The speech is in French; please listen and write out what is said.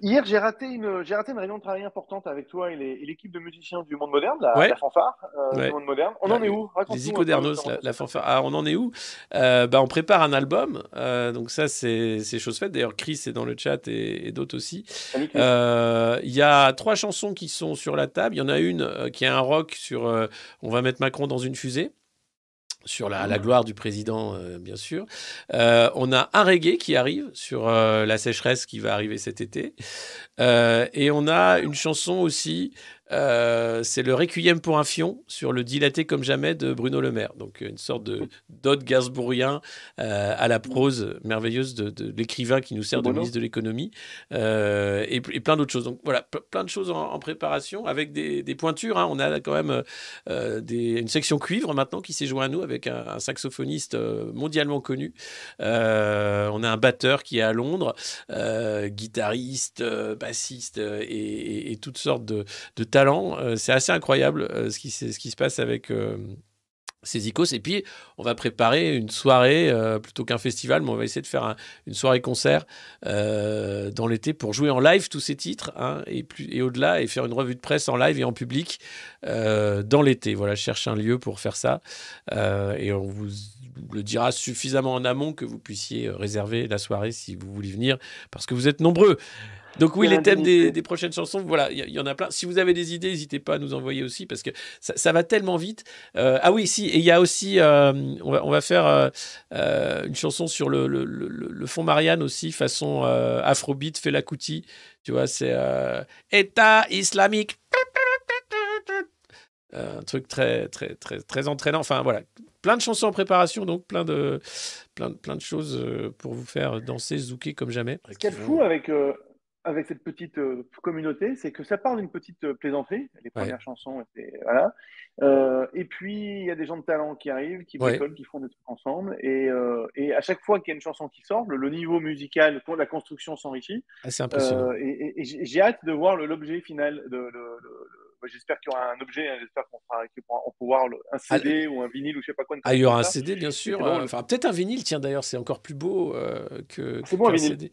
Hier, j'ai raté, une, j'ai raté une réunion de travail importante avec toi et, l'équipe de musiciens du monde moderne, la, fanfare euh, du monde moderne. On, en où les icodernos, la, fanfare. Ah, on en est où euh, bah, On prépare un album, euh, donc ça, c'est, c'est chose faite. D'ailleurs, Chris est dans le chat et d'autres aussi. Il y a trois chansons qui sont sur la table. Il y en a une qui est un rock sur On va mettre Macron dans une fusée sur la, gloire du président, euh, bien sûr. Euh, on a un reggae qui arrive sur euh, la sécheresse qui va arriver cet été. et on a une chanson aussi euh, c'est le Requiem pour un fion sur le dilaté comme jamais de Bruno Le Maire. Donc une sorte de d'ode Gainsbourgien euh, à la prose merveilleuse de, l'écrivain qui nous sert de ministre de l'économie euh, et, plein d'autres choses. Donc voilà, plein de choses en, préparation avec des, pointures. Hein. On a quand même une section cuivre maintenant qui s'est joint à nous avec un, saxophoniste mondialement connu. on a un batteur qui est à Londres, guitariste, bassiste et, toutes sortes de, de euh, c'est assez incroyable euh, ce, qui, se passe avec euh, ces icônes. Et puis, on va préparer une soirée, plutôt qu'un festival, mais on va essayer de faire une soirée concert dans l'été pour jouer en live tous ces titres, hein, et, au-delà, et faire une revue de presse en live et en public dans l'été. Voilà, je cherche un lieu pour faire ça, et on vous le dira suffisamment en amont que vous puissiez réserver la soirée si vous voulez venir, parce que vous êtes nombreux. Donc oui, les thèmes des, prochaines chansons, voilà, il y, en a plein. Si vous avez des idées, n'hésitez pas à nous envoyer aussi parce que ça, va tellement vite. Euh, ah oui, si, et il y a aussi, euh, on, va, faire euh, une chanson sur le, fond Marianne aussi, façon Afrobeat, Fela Tu vois, c'est État islamique. Un truc très, très, très, très entraînant. Enfin, voilà, plein de chansons en préparation, donc plein de, plein, plein de choses pour vous faire danser, zouker comme jamais. Ce fou avec, avec cette petite euh, communauté, c'est que ça part d'une petite euh, plaisanterie, les premières chansons, étaient voilà. Euh, et puis il y a des gens de talent qui arrivent, qui bricolent, qui font des trucs ensemble, et, et à chaque fois qu'il y a une chanson qui sort, le, niveau musical, la construction s'enrichit. Ah, c'est impressionnant. et, j'ai hâte de voir l'objet final de, bah, J'espère qu'il y aura un objet, hein, j'espère qu'on pourra en pouvoir le, un ah, CD ou un vinyle ou je sais pas quoi. Ah, il y aura un CD, bien sûr. Enfin, peut-être un vinyle, tiens d'ailleurs, c'est encore plus beau que. C'est bon, un vinyle. CD.